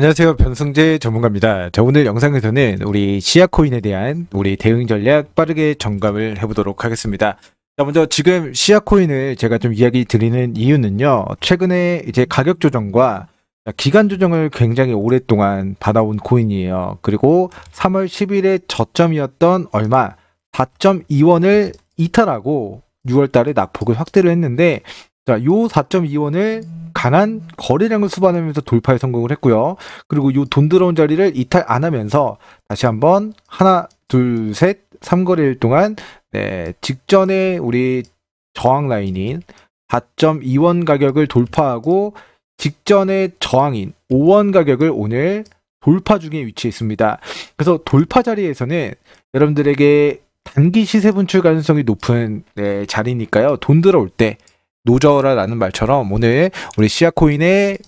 안녕하세요. 변승재 전문가입니다. 자, 오늘 영상에서는 우리 시아코인에 대한 우리 대응 전략 빠르게 점검을 해보도록 하겠습니다. 자, 먼저 지금 시아코인을 제가 좀 이야기 드리는 이유는요. 최근에 이제 가격 조정과 기간 조정을 굉장히 오랫동안 받아온 코인이에요. 그리고 3월 10일에 저점이었던 얼마 4.2원을 이탈하고 6월 달에 낙폭을 확대를 했는데 자, 그러니까 요 4.2원을 가난 거래량을 수반하면서 돌파에 성공을 했고요. 그리고 요 돈 들어온 자리를 이탈 안 하면서 다시 한번 하나, 둘, 셋, 3거래일 동안 네, 직전에 우리 저항 라인인 4.2원 가격을 돌파하고 직전에 저항인 5원 가격을 오늘 돌파 중에 위치해 있습니다. 그래서 돌파 자리에서는 여러분들에게 단기 시세 분출 가능성이 높은 네, 자리니까요. 돈 들어올 때 노저라라는 말처럼 오늘 우리 시아코인의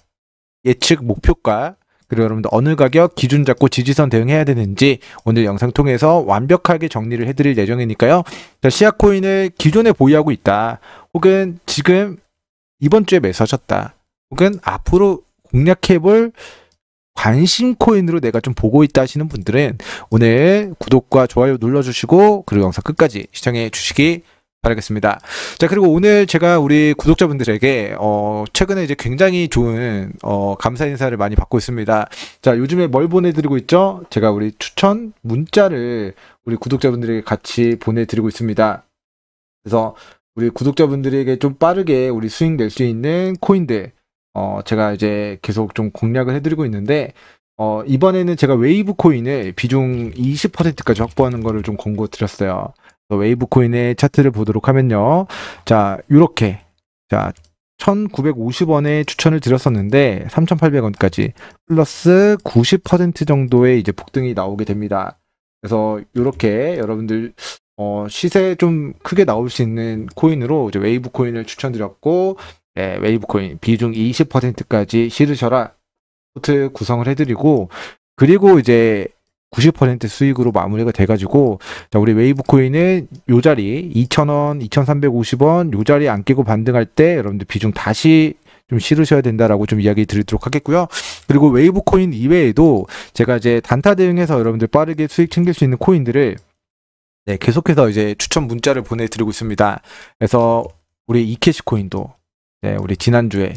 예측 목표가 그리고 여러분들 어느 가격 기준 잡고 지지선 대응해야 되는지 오늘 영상 통해서 완벽하게 정리를 해드릴 예정이니까요. 시아코인을 기존에 보유하고 있다. 혹은 지금 이번 주에 매수하셨다. 혹은 앞으로 공략해볼 관심 코인으로 내가 좀 보고 있다 하시는 분들은 오늘 구독과 좋아요 눌러주시고 그리고 영상 끝까지 시청해 주시기 바랍니다. 바라겠습니다. 자 그리고 오늘 제가 우리 구독자분들에게 어 최근에 이제 굉장히 좋은 어 감사 인사를 많이 받고 있습니다. 자 요즘에 뭘 보내드리고 있죠? 제가 우리 추천 문자를 우리 구독자분들에게 같이 보내드리고 있습니다. 그래서 우리 구독자분들에게 좀 빠르게 우리 수익 낼 수 있는 코인들 어 제가 이제 계속 좀 공략을 해드리고 있는데 어 이번에는 제가 웨이브 코인을 비중 20%까지 확보하는 거를 좀 권고 드렸어요. 웨이브 코인의 차트를 보도록 하면요. 자, 이렇게 자, 1950원에 추천을 드렸었는데 3,800원까지 플러스 90% 정도의 이제 폭등이 나오게 됩니다. 그래서 이렇게 여러분들 어, 시세 좀 크게 나올 수 있는 코인으로 이제 웨이브 코인을 추천드렸고 네, 웨이브 코인 비중 20%까지 실으셔라 포트 구성을 해드리고 그리고 이제 90% 수익으로 마무리가 돼가지고 자 우리 웨이브 코인은 요 자리 2,000원, 2,350원 요 자리 안끼고 반등할 때 여러분들 비중 다시 좀 실으셔야 된다라고 좀 이야기 드리도록 하겠고요. 그리고 웨이브 코인 이외에도 제가 이제 단타 대응해서 여러분들 빠르게 수익 챙길 수 있는 코인들을 네, 계속해서 이제 추천 문자를 보내드리고 있습니다. 그래서 우리 이캐시 코인도 네, 우리 지난주에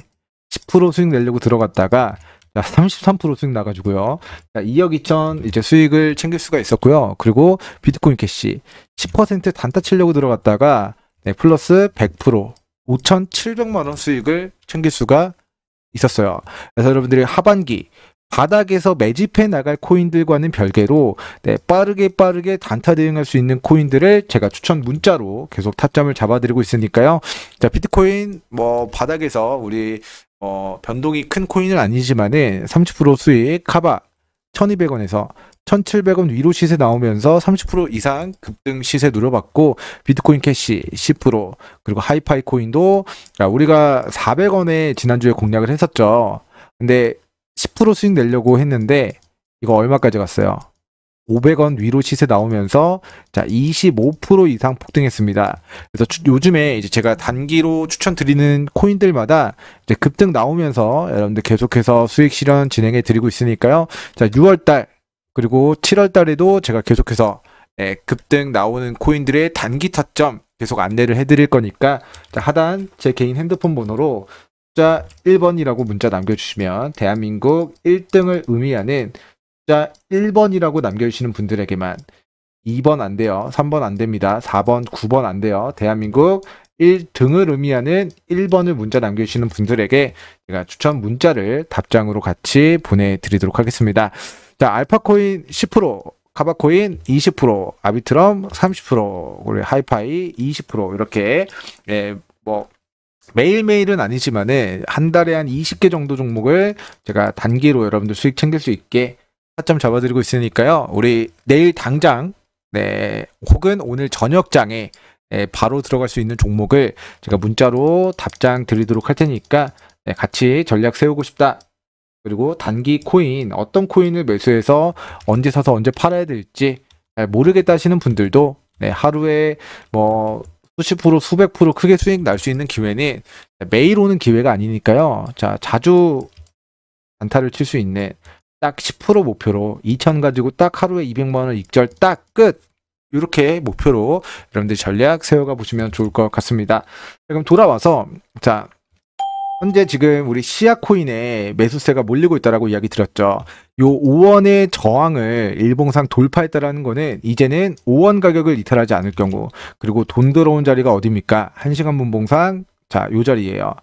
10% 수익 내려고 들어갔다가 자, 33% 수익 나가지고요. 자, 2억 2천 이제 수익을 챙길 수가 있었고요. 그리고 비트코인 캐시 10% 단타 치려고 들어갔다가 네, 플러스 100% 5,700만 원 수익을 챙길 수가 있었어요. 그래서 여러분들이 하반기 바닥에서 매집해 나갈 코인들과는 별개로 네, 빠르게 빠르게 단타 대응할 수 있는 코인들을 제가 추천 문자로 계속 타점을 잡아드리고 있으니까요. 자, 비트코인 뭐 바닥에서 우리 어, 변동이 큰 코인은 아니지만30% 수익 카바 1200원에서 1700원 위로 시세 나오면서 30% 이상 급등 시세 누려봤고 비트코인 캐시 10% 그리고 하이파이 코인도 우리가 400원에 지난주에 공략을 했었죠. 근데 10% 수익 내려고 했는데 이거 얼마까지 갔어요? 500원 위로 시세 나오면서 자25% 이상 폭등했습니다. 그래서 추, 요즘에 이제 제가 단기로 추천드리는 코인들마다 이제 급등 나오면서 여러분들 계속해서 수익 실현 진행해 드리고 있으니까요. 자 6월달 그리고 7월달에도 제가 계속해서 예, 급등 나오는 코인들의 단기 타점 계속 안내를 해드릴 거니까 자, 하단 제 개인 핸드폰 번호로 자 1번이라고 문자 남겨주시면 대한민국 1등을 의미하는 자 1번이라고 남겨주시는 분들에게만 2번 안 돼요. 3번 안 됩니다. 4번, 9번 안 돼요. 대한민국 1등을 의미하는 1번을 문자 남겨주시는 분들에게 제가 추천 문자를 답장으로 같이 보내드리도록 하겠습니다. 자, 알파코인 10%, 카바코인 20%, 아비트럼 30%, 그리고 하이파이 20% 이렇게 예, 뭐 매일매일은 아니지만은 한 달에 한 20개 정도 종목을 제가 단기로 여러분들 수익 챙길 수 있게 타점 잡아드리고 있으니까요. 우리 내일 당장 네 혹은 오늘 저녁장에 네, 바로 들어갈 수 있는 종목을 제가 문자로 답장 드리도록 할 테니까 네, 같이 전략 세우고 싶다. 그리고 단기 코인 어떤 코인을 매수해서 언제 사서 언제 팔아야 될지 모르겠다 하시는 분들도 네, 하루에 뭐 수십 프로 수백 프로 크게 수익 날 수 있는 기회는 매일 오는 기회가 아니니까요. 자 자주 단타를 칠 수 있는 딱10% 목표로 2천 가지고 딱 하루에 200만 원을 익절 딱 끝. 이렇게 목표로 여러분들 전략 세워가 보시면 좋을 것 같습니다. 그럼 돌아와서 자 현재 지금 우리 시아코인의 매수세가 몰리고 있다라고 이야기 드렸죠. 요 5원의 저항을 일봉상 돌파했다라는 거는 이제는 5원 가격을 이탈하지 않을 경우 그리고 돈 들어온 자리가 어디입니까? 1시간 분봉상 자요 자리예요.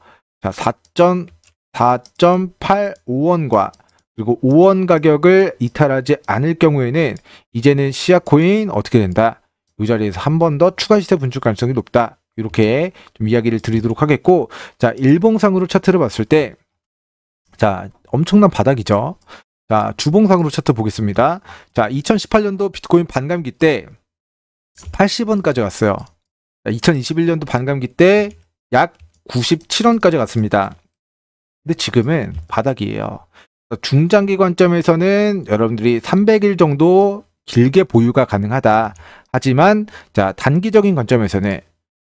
자 4.4.85원과 그리고 5원 가격을 이탈하지 않을 경우에는 이제는 시약 코인 어떻게 된다. 이 자리에서 한 번 더 추가 시세 분출 가능성이 높다. 이렇게 좀 이야기를 드리도록 하겠고 자 일봉상으로 차트를 봤을 때 자 엄청난 바닥이죠. 자 주봉상으로 차트 보겠습니다. 자 2018년도 비트코인 반감기 때 80원까지 갔어요. 2021년도 반감기 때 약 97원까지 갔습니다. 근데 지금은 바닥이에요. 중장기 관점에서는 여러분들이 300일 정도 길게 보유가 가능하다. 하지만 자 단기적인 관점에서는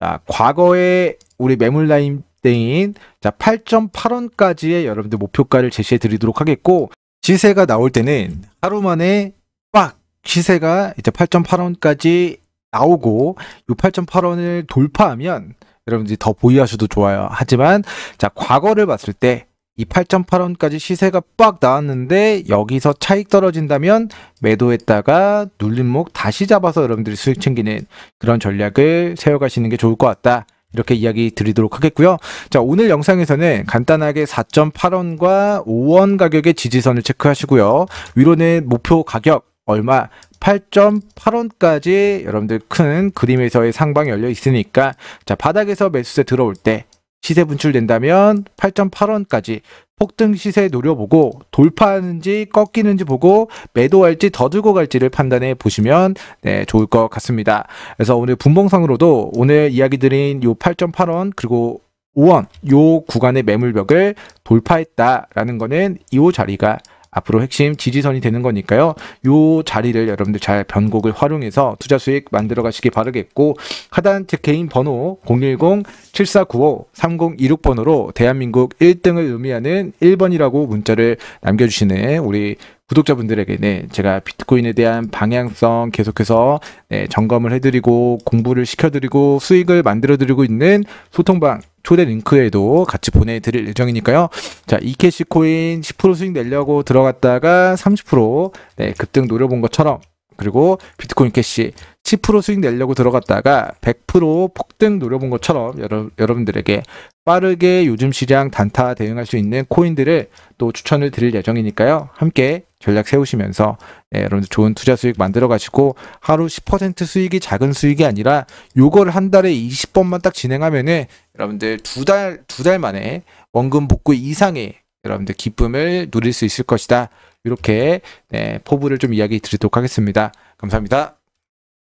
자, 과거에 우리 매물 라인 땡인 자 8.8원까지의 여러분들 목표가를 제시해 드리도록 하겠고 시세가 나올 때는 하루 만에 빡 시세가 이제 8.8원까지 나오고 8.8원을 돌파하면 여러분들이 더 보유하셔도 좋아요. 하지만 자 과거를 봤을 때이 8.8원까지 시세가 빡 나왔는데 여기서 차익 떨어진다면 매도했다가 눌림목 다시 잡아서 여러분들이 수익 챙기는 그런 전략을 세워가시는 게 좋을 것 같다. 이렇게 이야기 드리도록 하겠고요. 자, 오늘 영상에서는 간단하게 4.8원과 5원 가격의 지지선을 체크하시고요. 위로는 목표 가격 얼마 8.8원까지 여러분들 큰 그림에서의 상방이 열려 있으니까 자 바닥에서 매수세 들어올 때 시세 분출된다면 8.8원까지 폭등 시세 노려보고 돌파하는지 꺾이는지 보고 매도할지 더 들고 갈지를 판단해 보시면 네, 좋을 것 같습니다. 그래서 오늘 분봉상으로도 오늘 이야기 드린 요 8.8원 그리고 5원 요 구간의 매물벽을 돌파했다라는 거는 이 자리가 앞으로 핵심 지지선이 되는 거니까요. 요 자리를 여러분들 잘 변곡을 활용해서 투자 수익 만들어 가시기 바라겠고 하단 제 개인 번호 010-7495-3026번으로 대한민국 1등을 의미하는 1번이라고 문자를 남겨주시는 우리 구독자분들에게 네, 제가 비트코인에 대한 방향성 계속해서 네, 점검을 해드리고 공부를 시켜드리고 수익을 만들어드리고 있는 소통방 초대 링크에도 같이 보내드릴 예정이니까요. 자, 이캐시 코인 10% 수익 내려고 들어갔다가 30% 네, 급등 노려본 것처럼 그리고 비트코인 캐시 10% 수익 내려고 들어갔다가 100% 폭등 노려본 것처럼 여러, 여러분들에게 빠르게 요즘 시장 단타 대응할 수 있는 코인들을 또 추천을 드릴 예정이니까요. 함께 전략 세우시면서 예, 여러분들 좋은 투자 수익 만들어 가시고 하루 10% 수익이 작은 수익이 아니라 요걸 한 달에 20번만 딱 진행하면은 여러분들 두 달 두 달 만에 원금 복구 이상의 여러분들 기쁨을 누릴 수 있을 것이다. 이렇게 네, 포부를 좀 이야기 드리도록 하겠습니다. 감사합니다.